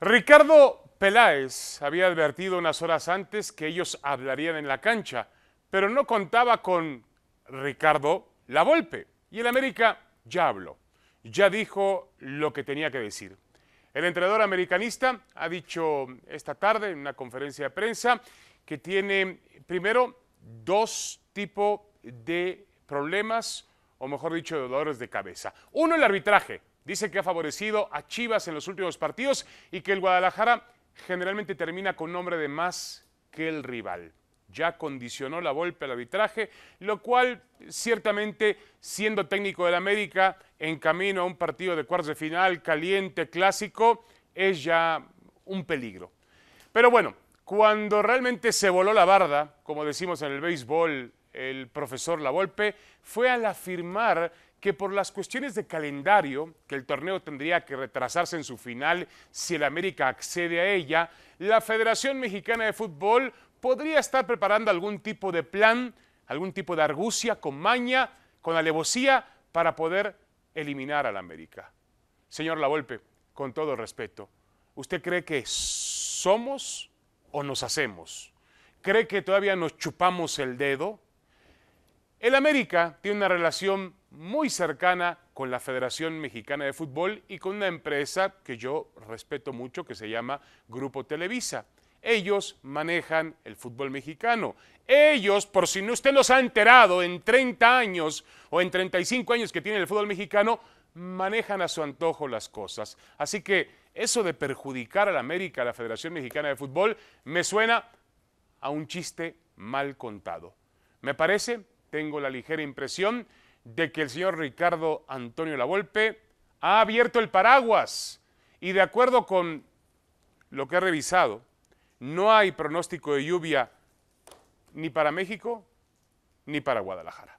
Ricardo Peláez había advertido unas horas antes que ellos hablarían en la cancha, pero no contaba con Ricardo La Volpe. Y el América ya habló, ya dijo lo que tenía que decir. El entrenador americanista ha dicho esta tarde en una conferencia de prensa que tiene primero dos tipos de problemas, o mejor dicho, de dolores de cabeza. Uno, el arbitraje. Dice que ha favorecido a Chivas en los últimos partidos y que el Guadalajara generalmente termina con nombre de más que el rival. Ya condicionó la golpe al arbitraje, lo cual ciertamente, siendo técnico del América, en camino a un partido de cuartos de final caliente, clásico, es ya un peligro. Pero bueno, cuando realmente se voló la barda, como decimos en el béisbol, el profesor Lavolpe fue al afirmar que por las cuestiones de calendario, que el torneo tendría que retrasarse en su final si el América accede a ella, la Federación Mexicana de Fútbol podría estar preparando algún tipo de plan, algún tipo de argucia con maña, con alevosía, para poder eliminar al América. Señor Lavolpe, con todo respeto, ¿usted cree que somos o nos hacemos? ¿Cree que todavía nos chupamos el dedo? El América tiene una relación muy cercana con la Federación Mexicana de Fútbol y con una empresa que yo respeto mucho que se llama Grupo Televisa. Ellos manejan el fútbol mexicano. Ellos, por si no usted los ha enterado, en 30 años o en 35 años que tiene el fútbol mexicano, manejan a su antojo las cosas. Así que eso de perjudicar al América, a la Federación Mexicana de Fútbol, me suena a un chiste mal contado. Me parece tengo la ligera impresión de que el señor Ricardo Antonio Lavolpe ha abierto el paraguas y de acuerdo con lo que he revisado, no hay pronóstico de lluvia ni para México ni para Guadalajara.